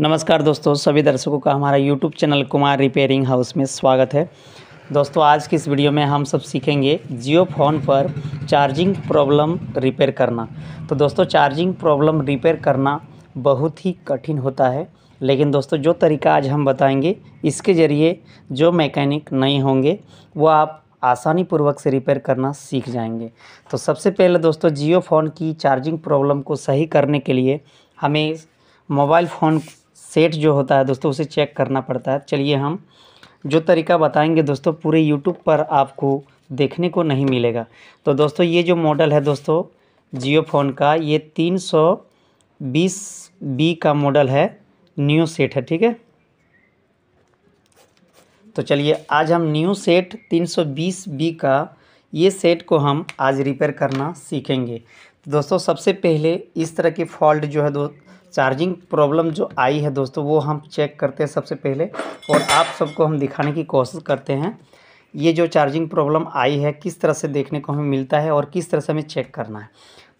नमस्कार दोस्तों सभी दर्शकों का हमारा YouTube channel Kumar repairing house में स्वागत है दोस्तों आज की इस वीडियो में हम सब सीखेंगे जियो फोन पर चार्जिंग प्रॉब्लम रिपेयर करना तो दोस्तों चार्जिंग प्रॉब्लम रिपेयर करना बहुत ही कठिन होता है लेकिन दोस्तों जो तरीका आज हम बताएंगे इसके ज़रिए जो मैकेनिक नहीं होंगे वो आप आसानी पूर्वक से रिपेयर करना सीख जाएंगे तो सबसे पहले दोस्तों जियो फ़ोन की चार्जिंग प्रॉब्लम को सही करने के लिए हमें मोबाइल फ़ोन सेट जो होता है दोस्तों उसे चेक करना पड़ता है चलिए हम जो तरीका बताएंगे दोस्तों पूरे यूट्यूब पर आपको देखने को नहीं मिलेगा तो दोस्तों ये जो मॉडल है दोस्तों जियो फ़ोन का ये तीन सौ बीस बी का मॉडल है न्यू सेट है ठीक है तो चलिए आज हम न्यू सेट तीन सौ बीस बी का ये सेट को हम आज रिपेयर करना सीखेंगे तो दोस्तों सबसे पहले इस तरह की फॉल्ट जो है दो चार्जिंग प्रॉब्लम जो आई है दोस्तों वो हम चेक करते हैं सबसे पहले और आप सबको हम दिखाने की कोशिश करते हैं ये जो चार्जिंग प्रॉब्लम आई है किस तरह से देखने को हमें मिलता है और किस तरह से हमें चेक करना है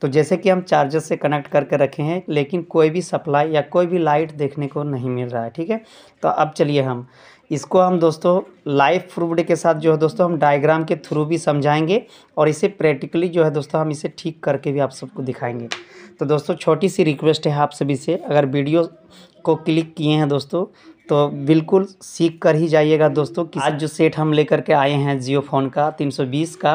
तो जैसे कि हम चार्जर से कनेक्ट करके रखे हैं लेकिन कोई भी सप्लाई या कोई भी लाइट देखने को नहीं मिल रहा है ठीक है तो अब चलिए हम इसको हम दोस्तों लाइव प्रूफ के साथ जो है दोस्तों हम डायग्राम के थ्रू भी समझाएंगे और इसे प्रैक्टिकली जो है दोस्तों हम इसे ठीक करके भी आप सबको दिखाएंगे तो दोस्तों छोटी सी रिक्वेस्ट है आप सभी से अगर वीडियो को क्लिक किए हैं दोस्तों तो बिल्कुल सीख कर ही जाइएगा दोस्तों कि आज जो सेट हम लेकर के आए हैं जियो फ़ोन का 320 का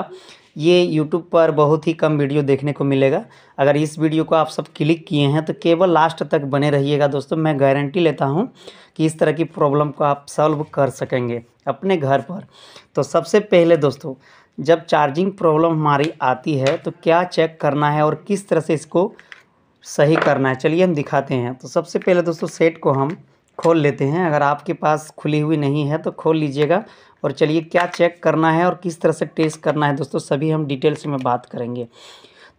ये यूट्यूब पर बहुत ही कम वीडियो देखने को मिलेगा अगर इस वीडियो को आप सब क्लिक किए हैं तो केवल लास्ट तक बने रहिएगा दोस्तों मैं गारंटी लेता हूँ कि इस तरह की प्रॉब्लम को आप सॉल्व कर सकेंगे अपने घर पर तो सबसे पहले दोस्तों जब चार्जिंग प्रॉब्लम हमारी आती है तो क्या चेक करना है और किस तरह से इसको सही करना है चलिए हम दिखाते हैं तो सबसे पहले दोस्तों सेट को हम खोल लेते हैं अगर आपके पास खुली हुई नहीं है तो खोल लीजिएगा और चलिए क्या चेक करना है और किस तरह से टेस्ट करना है दोस्तों सभी हम डिटेल्स में बात करेंगे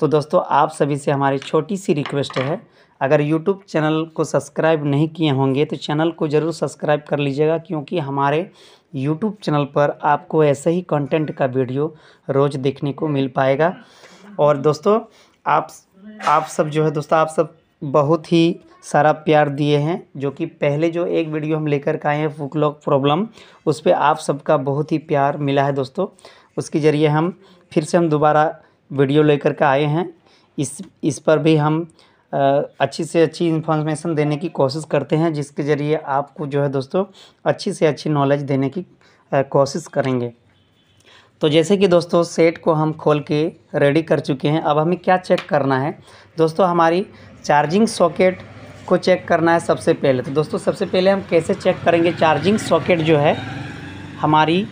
तो दोस्तों आप सभी से हमारी छोटी सी रिक्वेस्ट है अगर यूट्यूब चैनल को सब्सक्राइब नहीं किए होंगे तो चैनल को ज़रूर सब्सक्राइब कर लीजिएगा क्योंकि हमारे यूट्यूब चैनल पर आपको ऐसे ही कंटेंट का वीडियो रोज़ देखने को मिल पाएगा और दोस्तों आप आप सब जो है दोस्तों आप सब बहुत ही सारा प्यार दिए हैं जो कि पहले जो एक वीडियो हम लेकर के आए हैं फुकलॉक प्रॉब्लम उस पर आप सबका बहुत ही प्यार मिला है दोस्तों उसके ज़रिए हम फिर से हम दोबारा वीडियो लेकर के आए हैं इस इस पर भी हम अच्छी से अच्छी इन्फॉर्मेशन देने की कोशिश करते हैं जिसके ज़रिए आपको जो है दोस्तों अच्छी से अच्छी नॉलेज देने की कोशिश करेंगे तो जैसे कि दोस्तों सेट को हम खोल के रेडी कर चुके हैं अब हमें क्या चेक करना है दोस्तों हमारी चार्जिंग सॉकेट को चेक करना है सबसे पहले तो दोस्तों सबसे पहले हम कैसे चेक करेंगे चार्जिंग सॉकेट जो है हमारी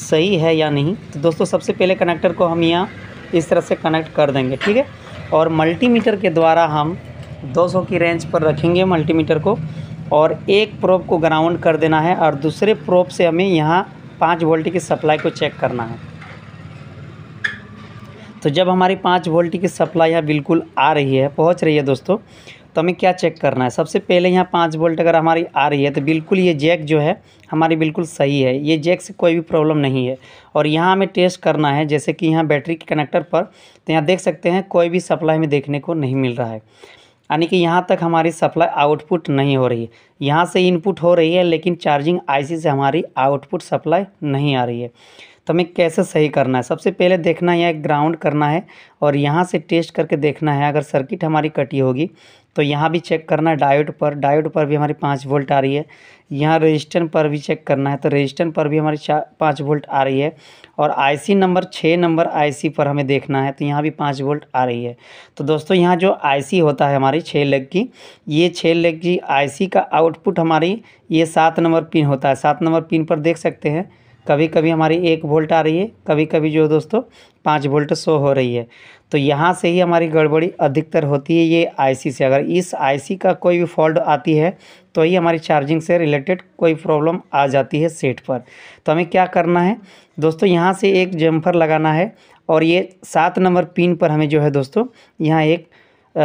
सही है या नहीं तो दोस्तों सबसे पहले कनेक्टर को हम यहाँ इस तरह से कनेक्ट कर देंगे ठीक है और मल्टीमीटर के द्वारा हम 200 की रेंज पर रखेंगे मल्टीमीटर को और एक प्रोब को ग्राउंड कर देना है और दूसरे प्रोब से हमें यहाँ पाँच वोल्ट की सप्लाई को चेक करना है तो जब हमारी पाँच वोल्ट की सप्लाई यहाँ बिल्कुल आ रही है पहुँच रही है दोस्तों तो हमें क्या चेक करना है सबसे पहले यहाँ पाँच वोल्ट अगर हमारी आ रही है तो बिल्कुल ये जैक जो है हमारी बिल्कुल सही है ये जैक से कोई भी प्रॉब्लम नहीं है और यहाँ हमें टेस्ट करना है जैसे कि यहाँ बैटरी के कनेक्टर पर तो यहाँ देख सकते हैं कोई भी सप्लाई हमें देखने को नहीं मिल रहा है यानी कि यहाँ तक हमारी सप्लाई आउटपुट नहीं हो रही है यहाँ से इनपुट हो रही है लेकिन चार्जिंग आईसी से हमारी आउटपुट सप्लाई नहीं आ रही है तो हमें कैसे सही करना है सबसे पहले देखना है ग्राउंड करना है और यहाँ से टेस्ट करके देखना है अगर सर्किट हमारी कटी होगी तो यहाँ भी चेक करना है डायोड पर डायोड पर भी हमारी पाँच वोल्ट आ रही है यहाँ रजिस्टर पर भी चेक करना है तो रजिस्टर पर भी हमारी चार पाँच वोल्ट आ रही है और आईसी नंबर छः नंबर आईसी पर हमें देखना है तो यहाँ भी पाँच वोल्ट आ रही है तो दोस्तों यहाँ जो आईसी होता है हमारी छः लेग की ये छः लेग की आई का आउटपुट हमारी ये सात नंबर पिन होता है सात नंबर पिन पर देख सकते हैं कभी कभी हमारी एक वोल्ट आ रही है कभी कभी जो दोस्तों पाँच वोल्ट शो हो रही है तो यहाँ से ही हमारी गड़बड़ी अधिकतर होती है ये आईसी से अगर इस आईसी का कोई भी फॉल्ट आती है तो ही हमारी चार्जिंग से रिलेटेड कोई प्रॉब्लम आ जाती है सेट पर तो हमें क्या करना है दोस्तों यहाँ से एक जम्फर लगाना है और ये सात नंबर पिन पर हमें जो है दोस्तों यहाँ एक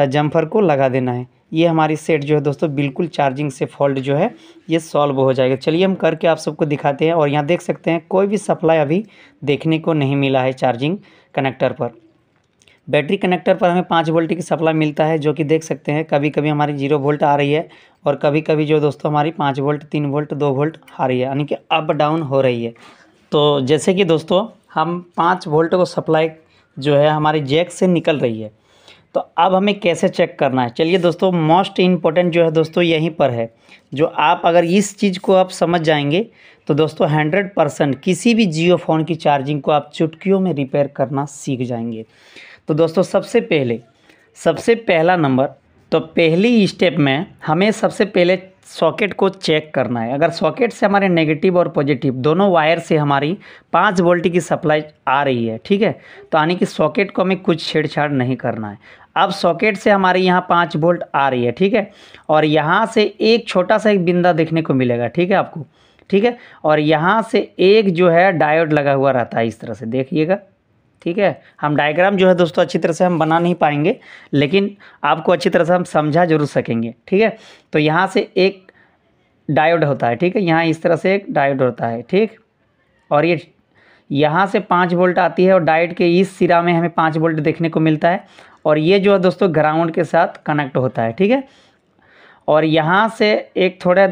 जम्फर को लगा देना है ये हमारी सेट जो है दोस्तों बिल्कुल चार्जिंग से फॉल्ट जो है ये सॉल्व हो जाएगा चलिए हम करके आप सबको दिखाते हैं और यहाँ देख सकते हैं कोई भी सप्लाई अभी देखने को नहीं मिला है चार्जिंग कनेक्टर पर बैटरी कनेक्टर पर हमें पाँच वोल्ट की सप्लाई मिलता है जो कि देख सकते हैं कभी कभी हमारी जीरो वोल्ट आ रही है और कभी कभी जो दोस्तों हमारी पाँच वोल्ट तीन वोल्ट दो वोल्ट आ रही है यानी कि अप डाउन हो रही है तो जैसे कि दोस्तों हम पाँच वोल्ट को सप्लाई जो है हमारे जैक से निकल रही है तो अब हमें कैसे चेक करना है चलिए दोस्तों मोस्ट इम्पोर्टेंट जो है दोस्तों यहीं पर है जो आप अगर इस चीज़ को आप समझ जाएंगे तो दोस्तों हंड्रेड परसेंट किसी भी जियो फ़ोन की चार्जिंग को आप चुटकियों में रिपेयर करना सीख जाएंगे तो दोस्तों सबसे पहले सबसे पहला नंबर तो पहली स्टेप में हमें सबसे पहले सॉकेट को चेक करना है अगर सॉकेट से हमारे नेगेटिव और पॉजिटिव दोनों वायर से हमारी पाँच वोल्ट की सप्लाई आ रही है ठीक है तो यानी कि सॉकेट को हमें कुछ छेड़छाड़ नहीं करना है अब सॉकेट से हमारे यहाँ पाँच वोल्ट आ रही है ठीक है और यहाँ से एक छोटा सा एक बिंदा देखने को मिलेगा ठीक है आपको ठीक है और यहाँ से एक जो है डायोड लगा हुआ रहता है इस तरह से देखिएगा ठीक है हम डायग्राम जो है दोस्तों अच्छी तरह से हम बना नहीं पाएंगे लेकिन आपको अच्छी तरह से हम समझा जरूर सकेंगे ठीक है तो यहाँ से एक डायोड होता है ठीक है यहाँ इस तरह से एक डायोड होता है ठीक और ये यहाँ से पाँच वोल्ट आती है और डायोड के इस सिरा में हमें पाँच वोल्ट देखने को मिलता है और ये जो है दोस्तों ग्राउंड के साथ कनेक्ट होता है ठीक है और यहाँ से एक थोड़ा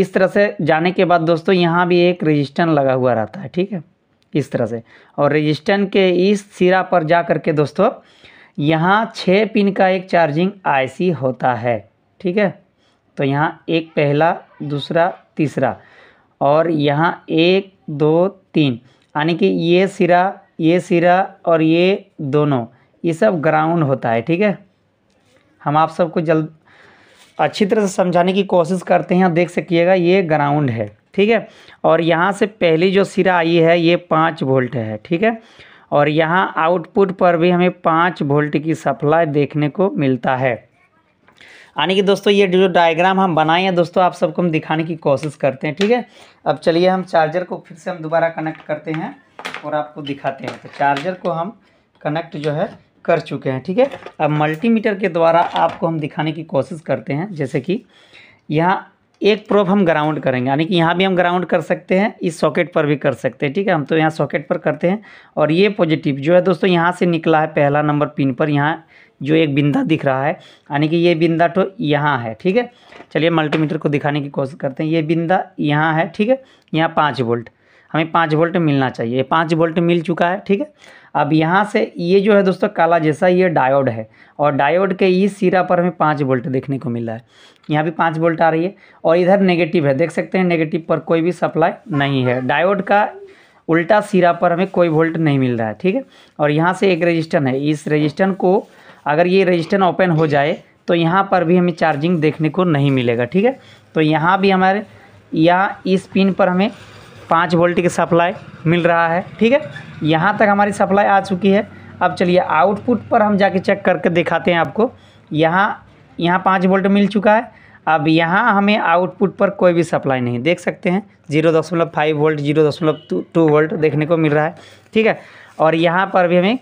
इस तरह से जाने के बाद दोस्तों यहाँ भी एक रजिस्टर लगा हुआ रहता है ठीक है इस तरह से और रजिस्टर के इस सिरा पर जा कर के दोस्तों यहाँ छः पिन का एक चार्जिंग आईसी होता है ठीक है तो यहाँ एक पहला दूसरा तीसरा और यहाँ एक दो तीन यानी कि ये सिरा ये सिरा और ये दोनों ये सब ग्राउंड होता है ठीक है हम आप सबको जल्द अच्छी तरह से समझाने की कोशिश करते हैं देख सकिएगा ये ग्राउंड है ठीक है और यहाँ से पहली जो सिरा आई है ये पाँच वोल्ट है ठीक है और यहाँ आउटपुट पर भी हमें पाँच वोल्ट की सप्लाई देखने को मिलता है यानी कि दोस्तों ये जो डायग्राम हम बनाए हैं दोस्तों आप सबको हम दिखाने की कोशिश करते हैं ठीक है अब चलिए हम चार्जर को फिर से हम दोबारा कनेक्ट करते हैं और आपको दिखाते हैं तो चार्जर को हम कनेक्ट जो है कर चुके हैं ठीक है अब मल्टीमीटर के द्वारा आपको हम दिखाने की कोशिश करते हैं जैसे कि यहाँ एक प्रोब हम ग्राउंड करेंगे यानी कि यहाँ भी हम ग्राउंड कर सकते हैं इस सॉकेट पर भी कर सकते हैं ठीक है हम तो यहाँ सॉकेट पर करते हैं और ये पॉजिटिव जो है दोस्तों यहाँ से निकला है पहला नंबर पिन पर यहाँ जो एक बिंदा दिख रहा है यानी कि ये बिंदा तो यहाँ है ठीक है चलिए मल्टीमीटर को दिखाने की कोशिश करते हैं ये बिंदा यहाँ है ठीक है यहाँ पाँच वोल्ट हमें पाँच वोल्ट मिलना चाहिए पाँच वोल्ट मिल चुका है ठीक है अब यहाँ से ये जो है दोस्तों काला जैसा ये डायोड है और डायोड के इस सिरा पर हमें पाँच वोल्ट देखने को मिल रहा है यहाँ भी पाँच वोल्ट आ रही है और इधर नेगेटिव है देख सकते हैं नेगेटिव पर कोई भी सप्लाई नहीं है डायोड का उल्टा सिरा पर हमें कोई वोल्ट नहीं मिल रहा है ठीक है और यहाँ से एक रजिस्टर है इस रजिस्टर को अगर ये रजिस्टर ओपन हो जाए तो यहाँ पर भी हमें चार्जिंग देखने को नहीं मिलेगा ठीक है तो यहाँ भी हमारे यहाँ इस पिन पर हमें पाँच वोल्ट की सप्लाई मिल रहा है ठीक है यहाँ तक हमारी सप्लाई आ चुकी है अब चलिए आउटपुट पर हम जाके चेक करके दिखाते हैं आपको यहाँ यहाँ पाँच वोल्ट मिल चुका है अब यहाँ हमें आउटपुट पर कोई भी सप्लाई नहीं देख सकते हैं जीरो दशमलव फाइव वोल्ट जीरो दशमलव टू वोल्ट देखने को मिल रहा है ठीक है और यहाँ पर भी हमें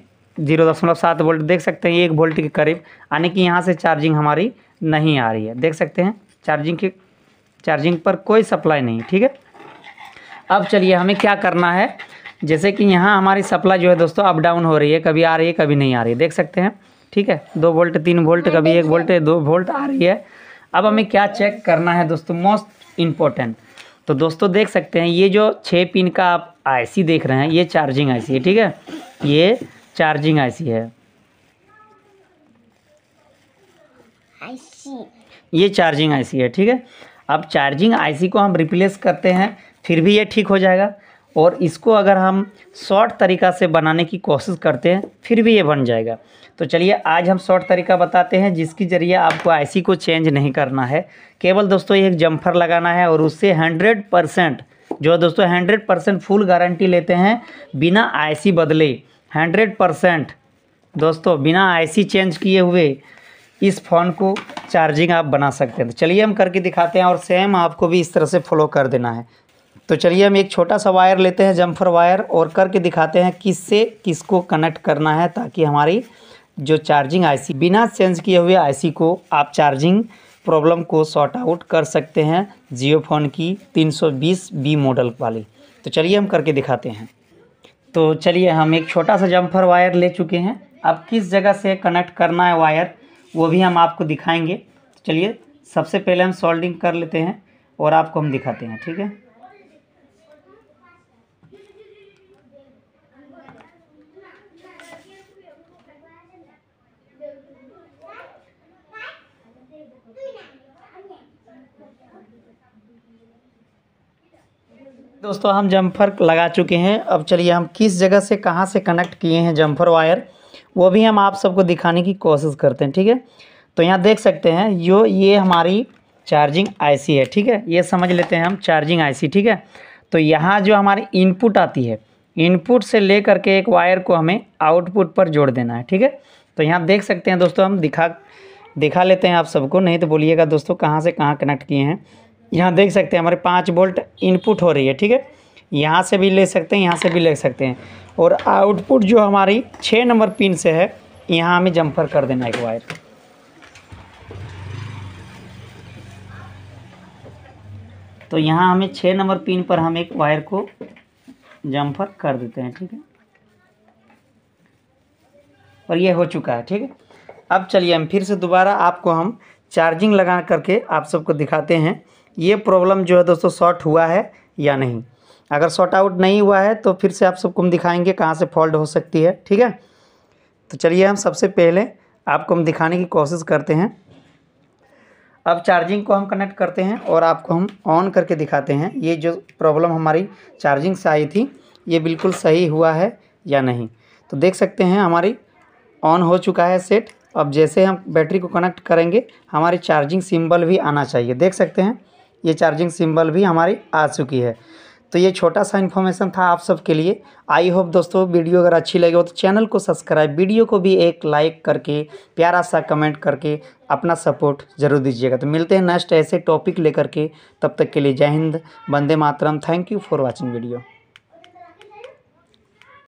जीरो दशमलव सात वोल्ट देख सकते हैं एक वोल्ट के करीब यानी कि यहाँ से चार्जिंग हमारी नहीं आ रही है देख सकते हैं चार्जिंग की चार्जिंग पर कोई सप्लाई नहीं ठीक है अब चलिए हमें क्या करना है जैसे कि यहाँ हमारी सप्लाई जो है दोस्तों अप डाउन हो रही है कभी आ रही है कभी नहीं आ रही है देख सकते हैं ठीक है दो वोल्ट तीन वोल्ट हाँ, कभी एक वोल्ट दो वोल्ट आ रही है अब हमें क्या चेक करना है दोस्तों मोस्ट इम्पोर्टेंट तो दोस्तों देख सकते हैं ये जो छः पिन का आप आईसी देख रहे हैं ये चार्जिंग आईसी है ठीक है ये चार्जिंग आईसी है ये चार्जिंग आईसी है ठीक है अब चार्जिंग आईसी को हम रिप्लेस करते हैं फिर भी ये ठीक हो जाएगा और इसको अगर हम शॉर्ट तरीका से बनाने की कोशिश करते हैं फिर भी ये बन जाएगा तो चलिए आज हम शॉर्ट तरीका बताते हैं जिसके ज़रिए आपको आईसी को चेंज नहीं करना है केवल दोस्तों एक जम्फर लगाना है और उससे हंड्रेड परसेंट जो दोस्तों हंड्रेड परसेंट फुल गारंटी लेते हैं बिना आईसी बदले हंड्रेड परसेंट दोस्तों बिना आईसी चेंज किए हुए इस फ़ोन को चार्जिंग आप बना सकते हैं तो चलिए हम करके दिखाते हैं और सेम आपको भी इस तरह से फॉलो कर देना है तो चलिए हम एक छोटा सा वायर लेते हैं जम्फर वायर और करके दिखाते हैं किससे किसको कनेक्ट करना है ताकि हमारी जो चार्जिंग आईसी बिना चेंज किए हुए आईसी को आप चार्जिंग प्रॉब्लम को शॉर्ट आउट कर सकते हैं जियो फोन की 320 बी मॉडल वाली तो चलिए हम करके दिखाते हैं तो चलिए हम एक छोटा सा जम्फर वायर ले चुके हैं अब किस जगह से कनेक्ट करना है वायर वो भी हम आपको दिखाएँगे चलिए सबसे पहले हम सोल्डिंग कर लेते हैं और आपको हम दिखाते हैं ठीक है दोस्तों हम जम्फर लगा चुके हैं अब चलिए हम किस जगह से कहाँ से कनेक्ट किए हैं जम्फर वायर वो भी हम आप सबको दिखाने की कोशिश करते हैं ठीक है तो यहाँ देख सकते हैं यो ये हमारी चार्जिंग आईसी है ठीक है ये समझ लेते हैं हम चार्जिंग आईसी ठीक है तो यहाँ जो हमारी इनपुट आती है इनपुट से ले करके एक वायर को हमें आउटपुट पर जोड़ देना है ठीक है तो यहाँ देख सकते हैं दोस्तों हम दिखा दिखा लेते हैं आप सबको नहीं तो बोलिएगा दोस्तों कहाँ से कहाँ कनेक्ट किए हैं यहाँ देख सकते हैं हमारे पाँच वोल्ट इनपुट हो रही है ठीक है यहाँ से भी ले सकते हैं यहाँ से भी ले सकते हैं और आउटपुट जो हमारी छः नंबर पिन से है यहाँ हमें जम्फर कर देना एक वायर तो यहाँ हमें छः नंबर पिन पर हम एक वायर को जम्फर कर देते हैं ठीक है और ये हो चुका है ठीक है अब चलिए हम फिर से दोबारा आपको हम चार्जिंग लगा करके आप सबको दिखाते हैं ये प्रॉब्लम जो है दोस्तों शॉर्ट हुआ है या नहीं अगर शॉर्ट आउट नहीं हुआ है तो फिर से आप सबको हम दिखाएंगे कहाँ से फॉल्ट हो सकती है ठीक है तो चलिए हम सबसे पहले आपको हम दिखाने की कोशिश करते हैं अब चार्जिंग को हम कनेक्ट करते हैं और आपको हम ऑन करके दिखाते हैं ये जो प्रॉब्लम हमारी चार्जिंग से आई थी ये बिल्कुल सही हुआ है या नहीं तो देख सकते हैं हमारी ऑन हो चुका है सेट अब जैसे हम बैटरी को कनेक्ट करेंगे हमारी चार्जिंग सिंबल भी आना चाहिए देख सकते हैं ये चार्जिंग सिंबल भी हमारी आ चुकी है तो ये छोटा सा इन्फॉर्मेशन था आप सबके लिए आई होप दोस्तों वीडियो अगर अच्छी लगे हो तो चैनल को सब्सक्राइब वीडियो को भी एक लाइक करके प्यारा सा कमेंट करके अपना सपोर्ट जरूर दीजिएगा तो मिलते हैं नेक्स्ट ऐसे टॉपिक लेकर के तब तक के लिए जय हिंद वंदे मातरम thank you for watching video